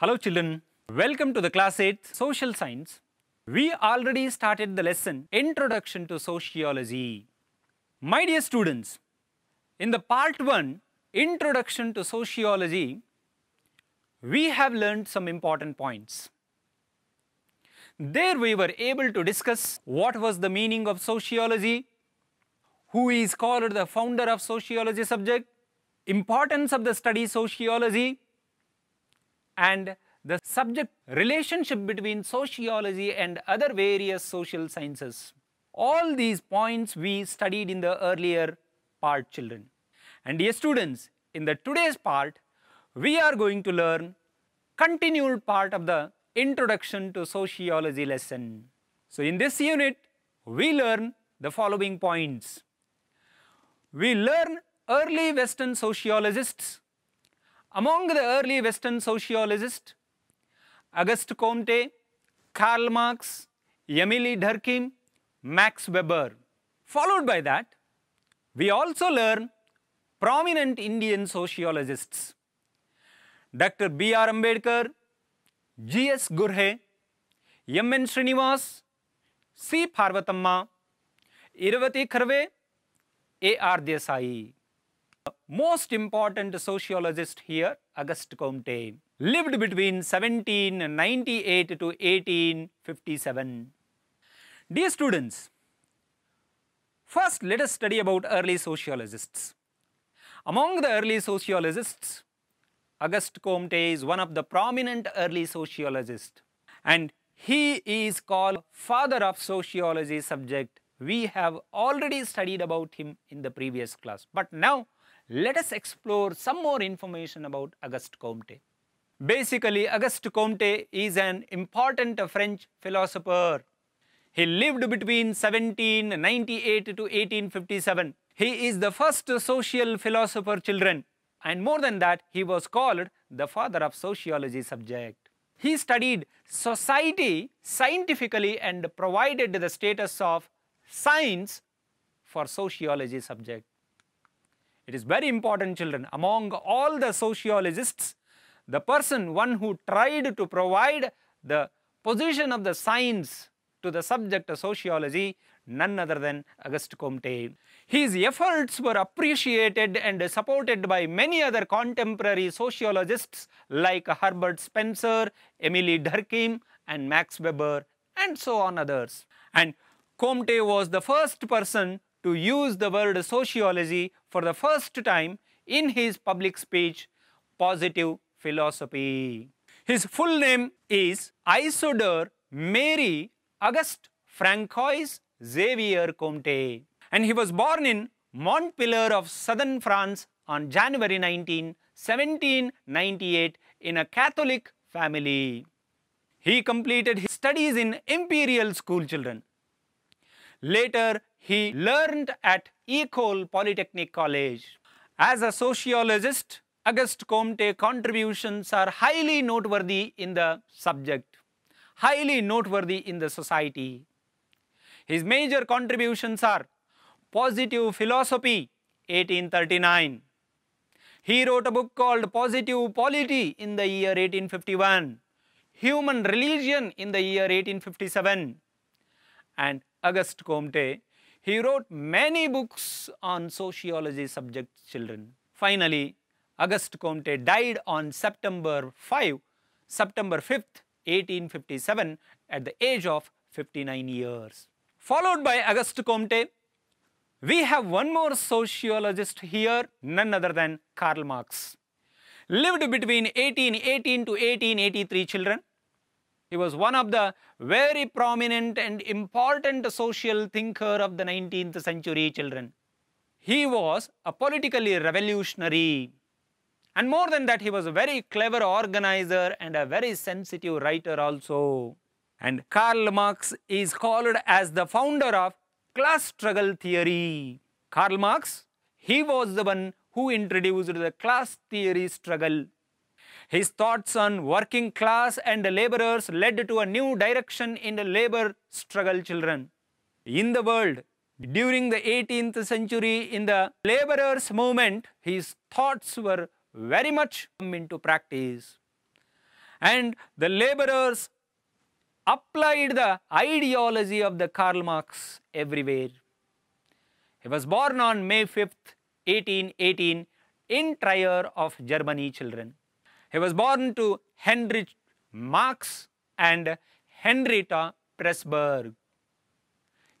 Hello children, welcome to the class 8 social science. We already started the lesson Introduction to Sociology. My dear students, in the part 1 Introduction to Sociology, we have learned some important points. There we were able to discuss what was the meaning of sociology, who is called the founder of sociology subject, importance of the study sociology, and the subject relationship between sociology and other various social sciences. All these points we studied in the earlier part children. And dear students, in the today's part, we are going to learn continued part of the introduction to sociology lesson. So in this unit, we learn the following points. We learn early Western sociologists among the early Western sociologists, Auguste Comte, Karl Marx, Emily Durkheim, Max Weber. Followed by that, we also learn prominent Indian sociologists. Dr. B. R. Ambedkar, G. S. Gurhe, M. N. Srinivas, C. Parvatamma, Irvati Kharve, A. R. Desai most important sociologist here, Auguste Comte, lived between 1798 to 1857. Dear students, first let us study about early sociologists. Among the early sociologists, Auguste Comte is one of the prominent early sociologists and he is called father of sociology subject. We have already studied about him in the previous class, but now let us explore some more information about Auguste Comte. Basically, Auguste Comte is an important French philosopher. He lived between 1798 to 1857. He is the first social philosopher children and more than that, he was called the father of sociology subject. He studied society scientifically and provided the status of science for sociology subject. It is very important, children. Among all the sociologists, the person, one who tried to provide the position of the science to the subject of sociology, none other than Auguste Comte. His efforts were appreciated and supported by many other contemporary sociologists like Herbert Spencer, Emily Durkheim and Max Weber and so on others. And Comte was the first person to use the word sociology for the first time in his public speech, Positive Philosophy. His full name is Isidore Mary Auguste Francois Xavier Comte and he was born in Montpellier of southern France on January 19, 1798 in a Catholic family. He completed his studies in imperial school children. Later, he learned at Ecole Polytechnic College. As a sociologist, Auguste Comte's contributions are highly noteworthy in the subject, highly noteworthy in the society. His major contributions are Positive Philosophy, 1839. He wrote a book called Positive Polity in the year 1851, Human Religion in the year 1857, and Auguste Comte he wrote many books on sociology subject children. Finally, Auguste Comte died on September 5, September 5th, 1857 at the age of 59 years. Followed by Auguste Comte, we have one more sociologist here, none other than Karl Marx. Lived between 1818 to 1883 children, he was one of the very prominent and important social thinker of the 19th century children. He was a politically revolutionary. And more than that, he was a very clever organizer and a very sensitive writer also. And Karl Marx is called as the founder of class struggle theory. Karl Marx, he was the one who introduced the class theory struggle his thoughts on working class and laborers led to a new direction in the labor struggle children. In the world, during the 18th century, in the laborers' movement, his thoughts were very much come into practice. And the laborers applied the ideology of the Karl Marx everywhere. He was born on May 5th, 1818 in Trier of Germany children. He was born to Heinrich Marx and Henrietta Pressburg.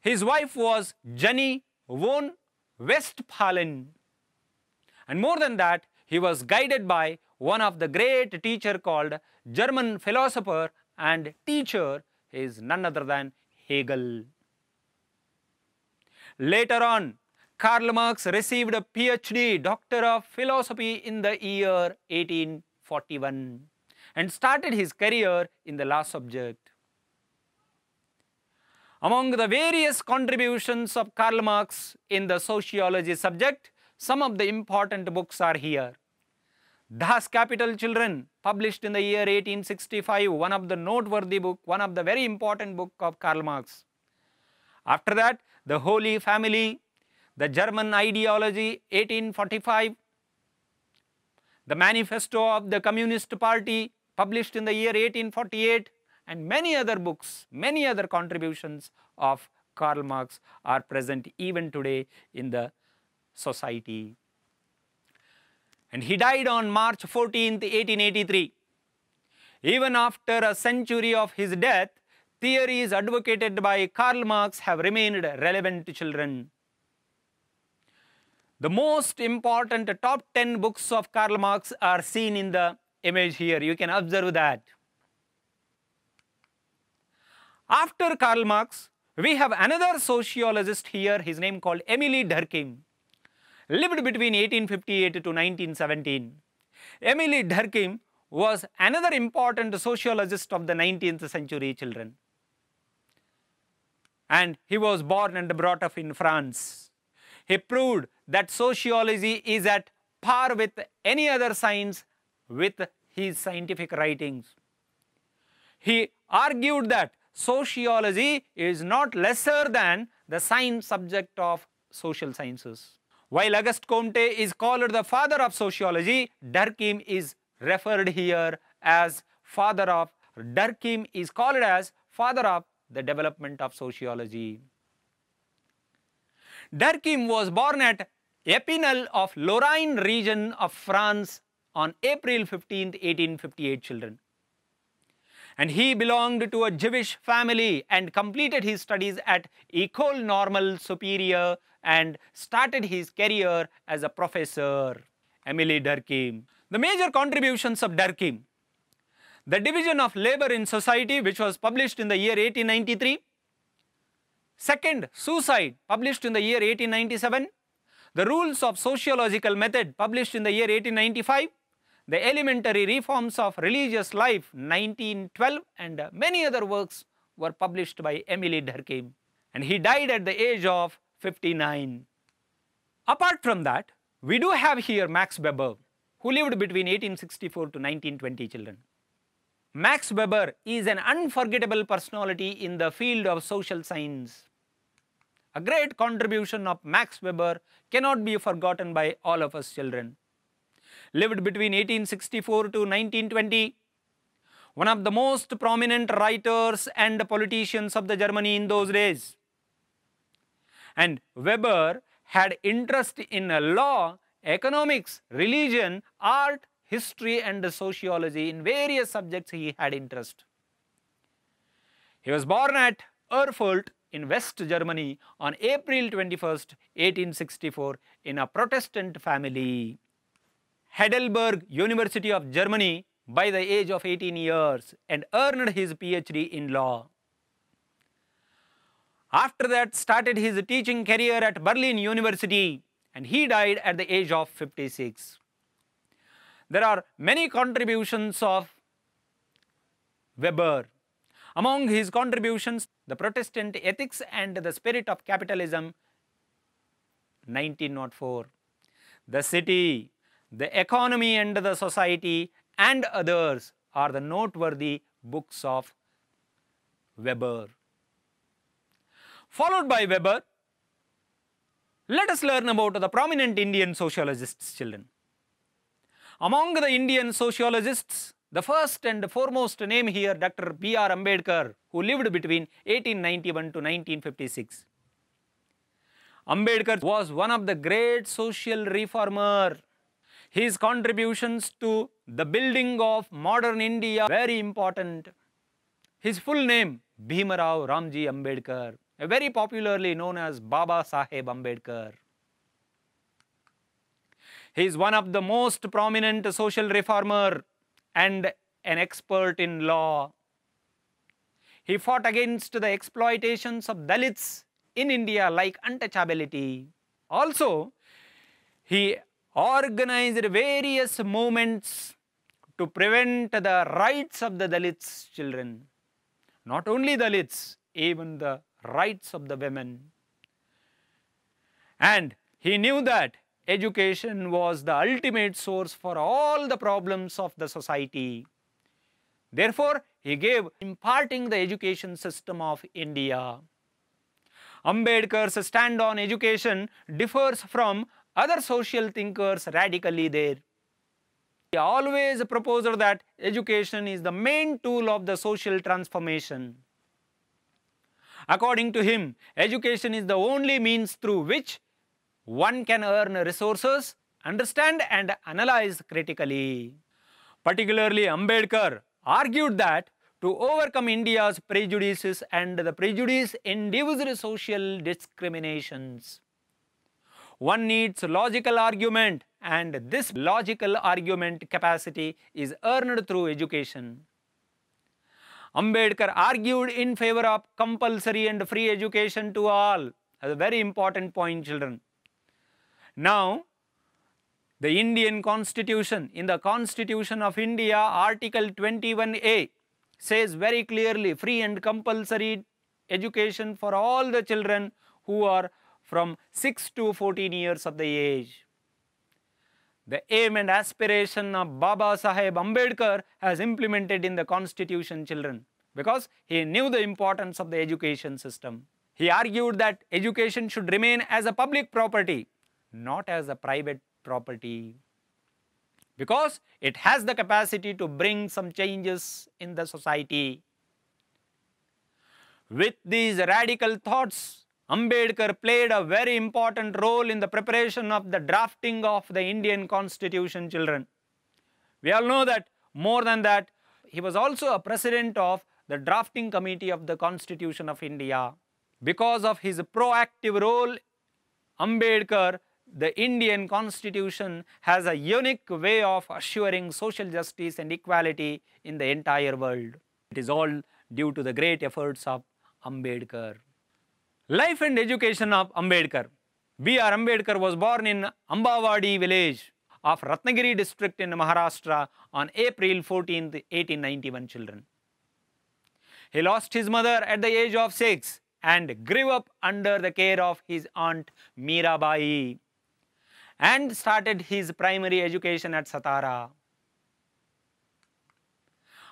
His wife was Jenny von Westphalen. And more than that, he was guided by one of the great teacher called German philosopher and teacher is none other than Hegel. Later on, Karl Marx received a PhD, Doctor of Philosophy in the year 18 41 and started his career in the law subject. Among the various contributions of Karl Marx in the sociology subject, some of the important books are here. Das Capital Children, published in the year 1865, one of the noteworthy book, one of the very important book of Karl Marx. After that, The Holy Family, The German Ideology, 1845, the manifesto of the Communist Party published in the year 1848 and many other books, many other contributions of Karl Marx are present even today in the society. And he died on March 14, 1883. Even after a century of his death, theories advocated by Karl Marx have remained relevant to children. The most important top 10 books of Karl Marx are seen in the image here. You can observe that. After Karl Marx, we have another sociologist here, his name called Emily Durkheim, lived between 1858 to 1917. Emily Durkheim was another important sociologist of the 19th century children. And he was born and brought up in France. He proved that sociology is at par with any other science with his scientific writings. He argued that sociology is not lesser than the science subject of social sciences. While Auguste Comte is called the father of sociology, Durkheim is referred here as father of, Durkheim is called as father of the development of sociology. Durkheim was born at Epinal of Lorraine region of France on April 15, 1858 children. And he belonged to a Jewish family and completed his studies at Ecole Normale Supérieure and started his career as a professor, Emily Durkheim. The major contributions of Durkheim, the division of labor in society which was published in the year 1893. Second, suicide published in the year 1897, the Rules of Sociological Method published in the year 1895, The Elementary Reforms of Religious Life 1912 and many other works were published by Emily Durkheim and he died at the age of 59. Apart from that, we do have here Max Weber who lived between 1864 to 1920 children. Max Weber is an unforgettable personality in the field of social science. A great contribution of Max Weber cannot be forgotten by all of us children. Lived between 1864 to 1920, one of the most prominent writers and politicians of the Germany in those days. And Weber had interest in law, economics, religion, art, history and sociology. In various subjects he had interest. He was born at Erfurt in West Germany on April 21st, 1864 in a Protestant family. Heidelberg University of Germany by the age of 18 years and earned his PhD in law. After that started his teaching career at Berlin University and he died at the age of 56. There are many contributions of Weber among his contributions, The Protestant Ethics and the Spirit of Capitalism, 1904, The City, The Economy and the Society, and others are the noteworthy books of Weber. Followed by Weber, let us learn about the prominent Indian sociologists' children. Among the Indian sociologists, the first and foremost name here, Dr. B.R. Ambedkar, who lived between 1891 to 1956. Ambedkar was one of the great social reformer. His contributions to the building of modern India very important. His full name, Bhimarao Ramji Ambedkar, very popularly known as Baba Saheb Ambedkar. He is one of the most prominent social reformer and an expert in law. He fought against the exploitations of Dalits in India like untouchability. Also, he organized various movements to prevent the rights of the Dalits children. Not only Dalits, even the rights of the women. And he knew that education was the ultimate source for all the problems of the society. Therefore, he gave imparting the education system of India. Ambedkar's stand on education differs from other social thinkers radically there. He always proposed that education is the main tool of the social transformation. According to him, education is the only means through which one can earn resources, understand and analyze critically. Particularly Ambedkar argued that to overcome India's prejudices and the prejudice induced social discriminations. One needs logical argument and this logical argument capacity is earned through education. Ambedkar argued in favor of compulsory and free education to all. That's a very important point, children. Now, the Indian constitution, in the constitution of India article 21a says very clearly free and compulsory education for all the children who are from 6 to 14 years of the age. The aim and aspiration of Baba Sahib Ambedkar has implemented in the constitution children because he knew the importance of the education system. He argued that education should remain as a public property not as a private property because it has the capacity to bring some changes in the society. With these radical thoughts, Ambedkar played a very important role in the preparation of the drafting of the Indian constitution children. We all know that more than that, he was also a president of the drafting committee of the constitution of India. Because of his proactive role, Ambedkar the Indian constitution has a unique way of assuring social justice and equality in the entire world. It is all due to the great efforts of Ambedkar. Life and education of Ambedkar. B.R. Ambedkar was born in Ambavadi village of Ratnagiri district in Maharashtra on April 14, 1891 children. He lost his mother at the age of 6 and grew up under the care of his aunt Mirabai and started his primary education at Satara.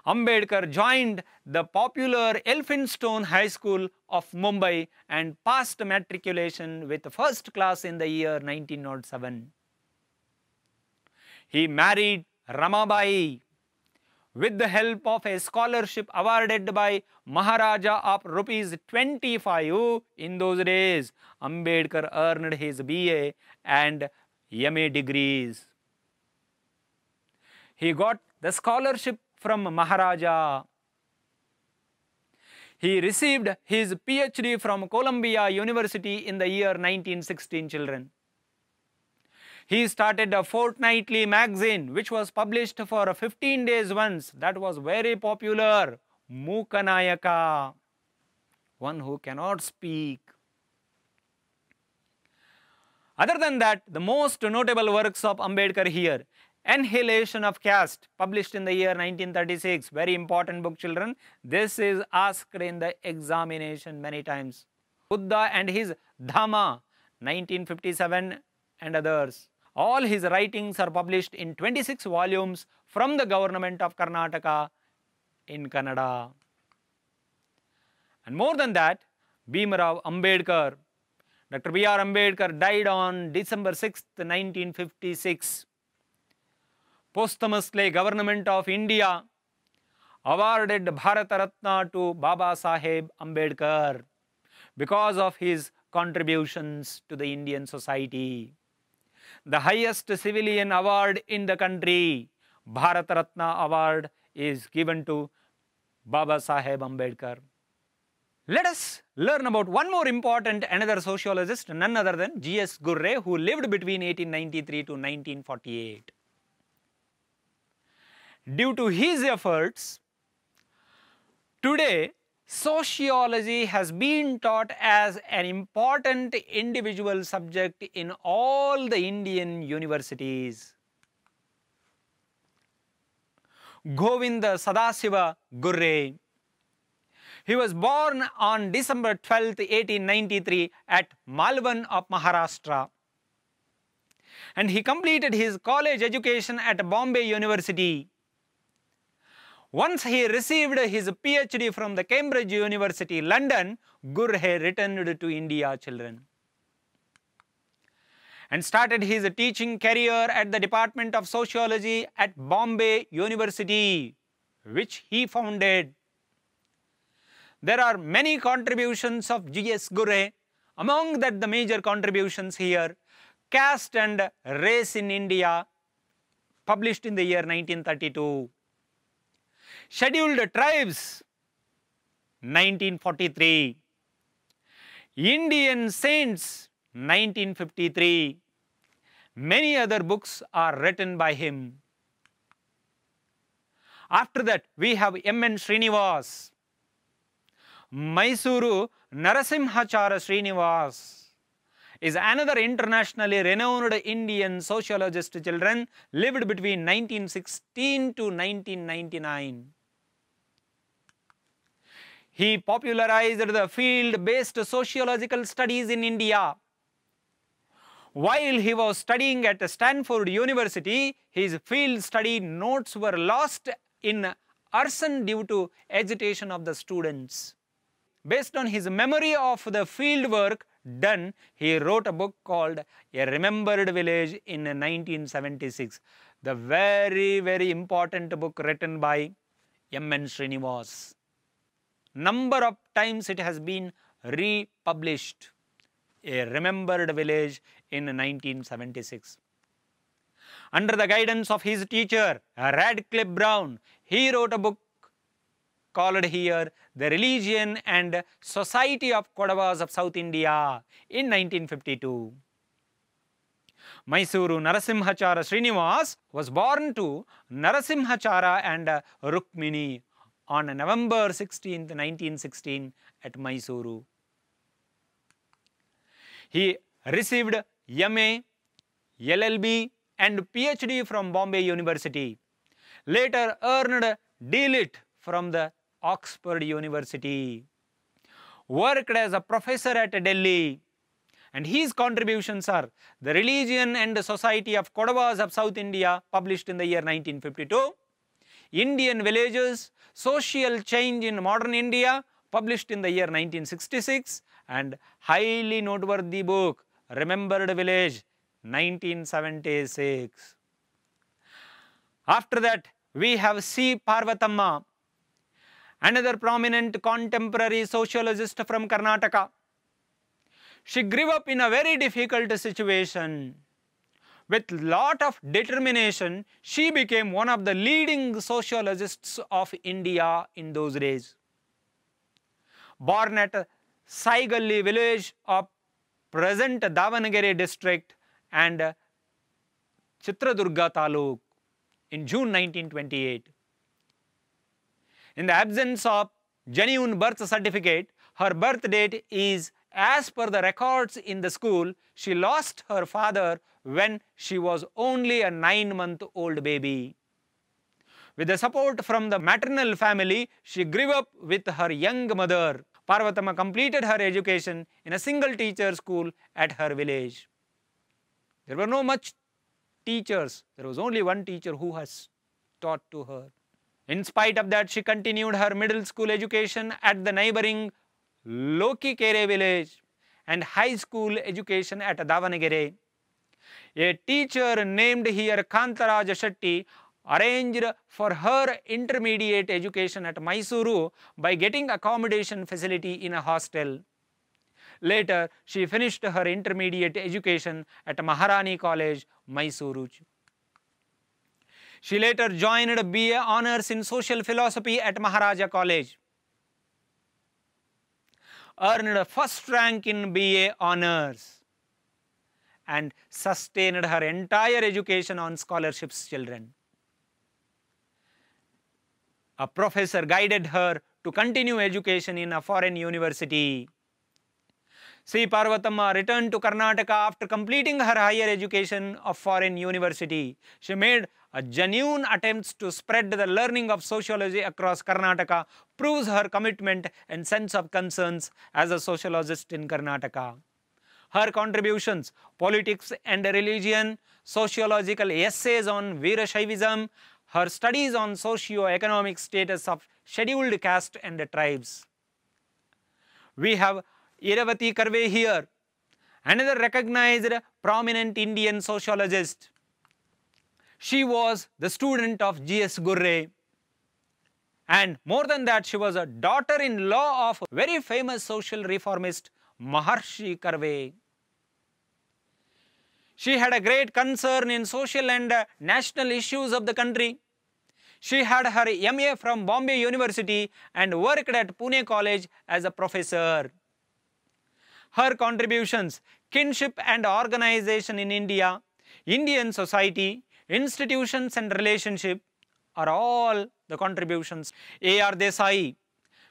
Ambedkar joined the popular Elphinstone High School of Mumbai and passed matriculation with first class in the year 1907. He married Ramabai with the help of a scholarship awarded by Maharaja of rupees 25 in those days. Ambedkar earned his BA and MA degrees. He got the scholarship from Maharaja. He received his PhD from Columbia University in the year 1916 children. He started a fortnightly magazine which was published for 15 days once that was very popular Mukanayaka, one who cannot speak. Other than that, the most notable works of Ambedkar here, Annihilation of Caste, published in the year 1936, very important book children. This is asked in the examination many times. Buddha and his Dhamma, 1957 and others. All his writings are published in 26 volumes from the government of Karnataka in Kannada. And more than that, Bhimrao Ambedkar Dr. B.R. Ambedkar died on December 6, 1956. Posthumously, Government of India awarded Bharat Ratna to Baba Saheb Ambedkar because of his contributions to the Indian society. The highest civilian award in the country, Bharat Ratna Award, is given to Baba Saheb Ambedkar. Let us learn about one more important another sociologist, none other than G.S. Gurre, who lived between 1893 to 1948. Due to his efforts, today sociology has been taught as an important individual subject in all the Indian universities. Govinda Sadasiva Gurre he was born on December 12, 1893 at Malvan of Maharashtra. And he completed his college education at Bombay University. Once he received his PhD from the Cambridge University, London, Gurhe returned to India, children and started his teaching career at the Department of Sociology at Bombay University, which he founded. There are many contributions of G.S. Gure. Among that, the major contributions here, Caste and Race in India, published in the year 1932. Scheduled Tribes, 1943. Indian Saints, 1953. Many other books are written by him. After that, we have M.N. Srinivas, Mysuru Narasimhachara Srinivas is another internationally renowned Indian sociologist children lived between 1916 to 1999. He popularized the field-based sociological studies in India. While he was studying at Stanford University, his field study notes were lost in arson due to agitation of the students. Based on his memory of the field work done, he wrote a book called A Remembered Village in 1976. The very, very important book written by M.N. Srinivas. Number of times it has been republished, A Remembered Village in 1976. Under the guidance of his teacher, Radcliffe Brown, he wrote a book called here The Religion and Society of Kodavas of South India in 1952. Mysuru Narasimhachara Srinivas was born to Narasimhachara and Rukmini on November 16, 1916 at Mysuru. He received MA, LLB and PhD from Bombay University. Later earned DLIT from the Oxford University, worked as a professor at Delhi, and his contributions are The Religion and Society of Kodavas of South India, published in the year 1952, Indian Villages, Social Change in Modern India, published in the year 1966, and highly noteworthy book, Remembered Village, 1976. After that, we have C. Parvatamma, another prominent contemporary sociologist from Karnataka. She grew up in a very difficult situation. With lot of determination, she became one of the leading sociologists of India in those days. Born at Saigalli village of present Davanagere district and Chitradurga taluk in June 1928. In the absence of genuine birth certificate, her birth date is as per the records in the school, she lost her father when she was only a nine-month-old baby. With the support from the maternal family, she grew up with her young mother. Parvatama completed her education in a single teacher school at her village. There were no much teachers. There was only one teacher who has taught to her. In spite of that, she continued her middle school education at the neighboring Lokikere village and high school education at Davanagere. A teacher named here Kantaraj Shetty arranged for her intermediate education at Mysuru by getting accommodation facility in a hostel. Later, she finished her intermediate education at Maharani College, Mysuru. She later joined BA Honours in Social Philosophy at Maharaja College. Earned a first rank in BA Honours and sustained her entire education on scholarships children. A professor guided her to continue education in a foreign university. Sri Parvathamma returned to Karnataka after completing her higher education of foreign university. She made a genuine attempts to spread the learning of sociology across Karnataka proves her commitment and sense of concerns as a sociologist in Karnataka. Her contributions, politics and religion, sociological essays on Veerashaivism, her studies on socio-economic status of scheduled caste and tribes. We have Iravati Karve here, another recognized prominent Indian sociologist. She was the student of G.S. Gurre. And more than that, she was a daughter-in-law of a very famous social reformist Maharshi Karve. She had a great concern in social and national issues of the country. She had her MA from Bombay University and worked at Pune College as a professor her contributions, kinship and organization in India, Indian society, institutions and relationship are all the contributions. A.R. Desai,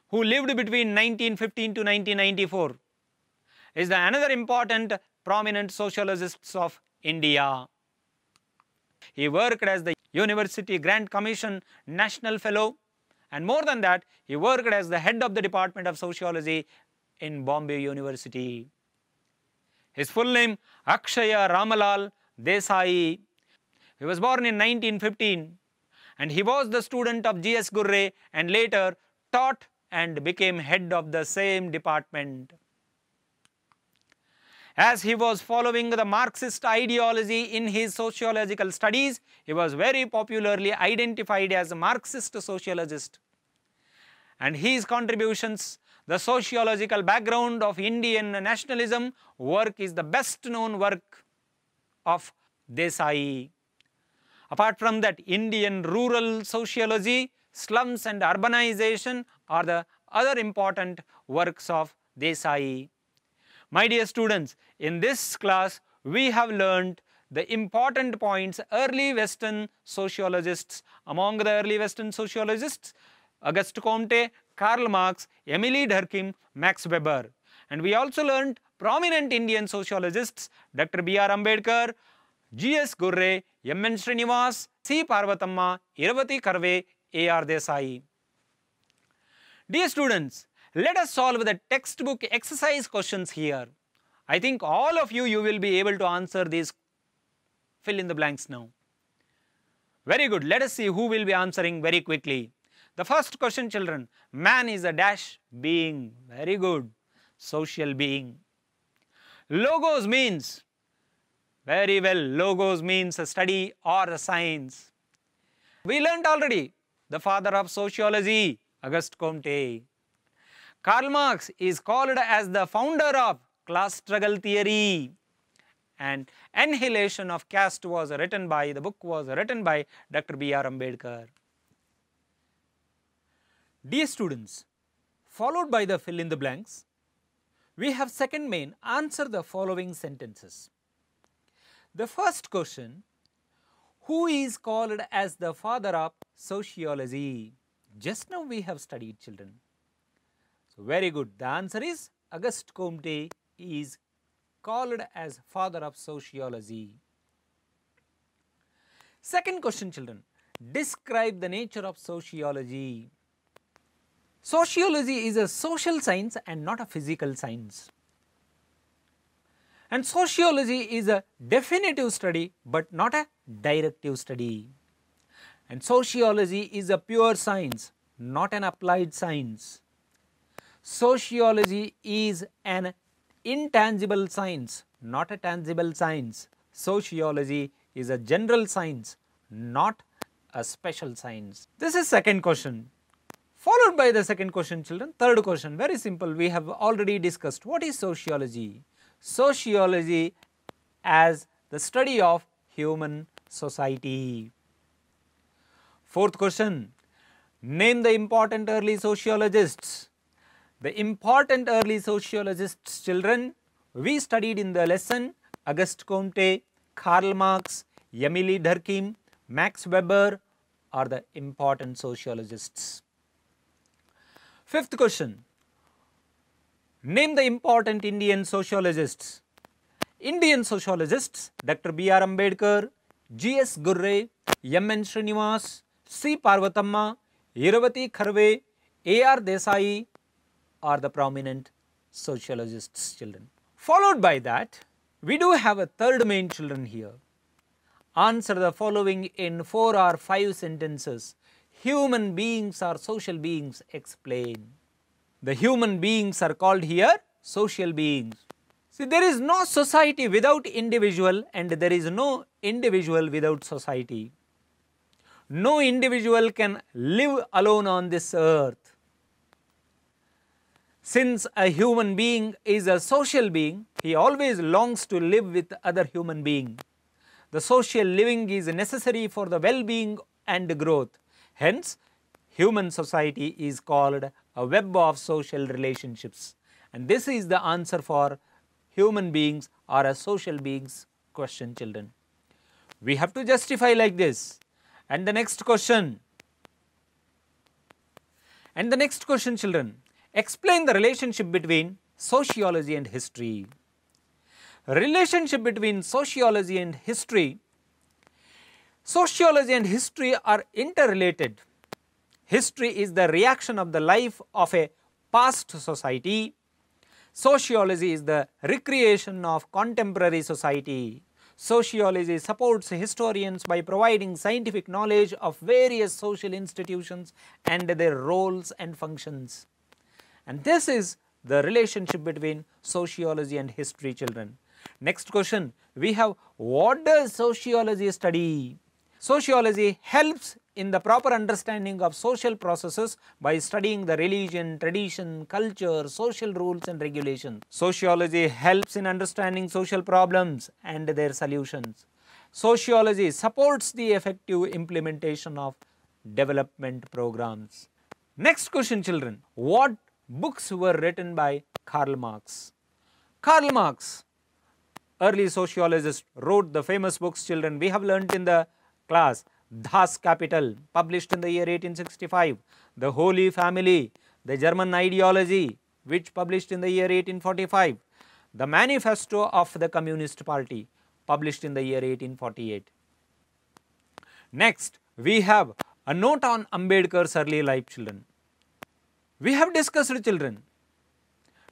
who lived between 1915 to 1994, is the another important prominent sociologists of India. He worked as the University Grant Commission National Fellow and more than that, he worked as the head of the Department of Sociology in Bombay University. His full name Akshaya Ramalal Desai. He was born in 1915 and he was the student of G.S. Gurre and later taught and became head of the same department. As he was following the Marxist ideology in his sociological studies, he was very popularly identified as a Marxist sociologist. And his contributions the sociological background of Indian nationalism work is the best known work of Desai. Apart from that, Indian rural sociology, slums and urbanization are the other important works of Desai. My dear students, in this class, we have learned the important points early Western sociologists, among the early Western sociologists, Auguste Comte, Karl Marx, Emily Durkheim, Max Weber. And we also learned prominent Indian sociologists Dr. B.R. Ambedkar, G.S. Gurre, M.N. Srinivas, C. Parvatamma, Iravati Karve, A.R. Desai. Dear students, let us solve the textbook exercise questions here. I think all of you, you will be able to answer these fill in the blanks now. Very good. Let us see who will be answering very quickly. The first question children, man is a dash being, very good, social being. Logos means, very well, logos means a study or a science. We learned already, the father of sociology, Auguste Comte. Karl Marx is called as the founder of class struggle theory and Annihilation of Caste was written by, the book was written by Dr. B.R. Ambedkar. Dear students, followed by the fill in the blanks, we have second main answer the following sentences. The first question, who is called as the father of sociology? Just now we have studied children. So very good. The answer is Auguste Comte is called as father of sociology. Second question children, describe the nature of sociology. Sociology is a social science and not a physical science. And sociology is a definitive study but not a directive study. And sociology is a pure science, not an applied science. Sociology is an intangible science, not a tangible science. Sociology is a general science, not a special science. This is second question. Followed by the second question children, third question very simple we have already discussed what is sociology? Sociology as the study of human society. Fourth question, name the important early sociologists. The important early sociologists children we studied in the lesson Auguste Comte, Karl Marx, Emily Durkheim, Max Weber are the important sociologists. Fifth question, name the important Indian sociologists. Indian sociologists Dr. B. R. Ambedkar, G. S. Guray, M. N. Srinivas, C. Parvatamma, Iravati Kharve, A. R. Desai are the prominent sociologists children. Followed by that, we do have a third main children here. Answer the following in 4 or 5 sentences human beings or social beings explain. The human beings are called here social beings. See, there is no society without individual and there is no individual without society. No individual can live alone on this earth. Since a human being is a social being, he always longs to live with other human being. The social living is necessary for the well-being and growth. Hence, human society is called a web of social relationships and this is the answer for human beings are a social beings question children. We have to justify like this and the next question and the next question children explain the relationship between sociology and history. Relationship between sociology and history Sociology and history are interrelated. History is the reaction of the life of a past society. Sociology is the recreation of contemporary society. Sociology supports historians by providing scientific knowledge of various social institutions and their roles and functions. And this is the relationship between sociology and history children. Next question, we have what does sociology study? Sociology helps in the proper understanding of social processes by studying the religion, tradition, culture, social rules and regulations. Sociology helps in understanding social problems and their solutions. Sociology supports the effective implementation of development programs. Next question children, what books were written by Karl Marx? Karl Marx, early sociologist, wrote the famous books children we have learnt in the class Das Kapital published in the year 1865, The Holy Family, The German Ideology which published in the year 1845, The Manifesto of the Communist Party published in the year 1848. Next, we have a note on Ambedkar's early life children. We have discussed children.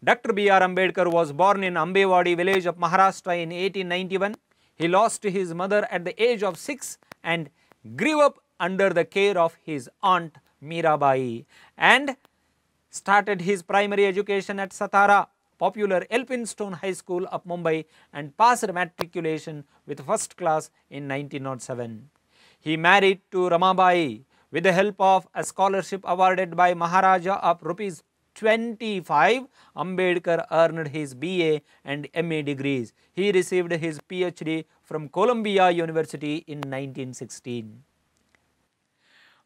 Dr. B. R. Ambedkar was born in Ambewadi village of Maharashtra in 1891. He lost his mother at the age of 6 and grew up under the care of his aunt Mirabai and started his primary education at Satara, popular Elphinstone High School of Mumbai and passed matriculation with first class in 1907. He married to Ramabai with the help of a scholarship awarded by Maharaja of rupees 25, Ambedkar earned his BA and MA degrees. He received his PhD from Columbia University in 1916.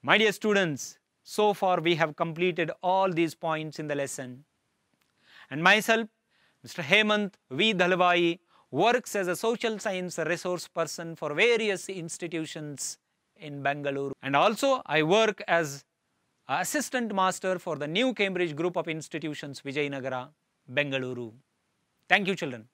My dear students, so far we have completed all these points in the lesson. And myself, Mr. Hemant V. Dalwai works as a social science resource person for various institutions in Bangalore. And also I work as assistant master for the new Cambridge group of institutions, Vijayanagara, Bengaluru. Thank you children.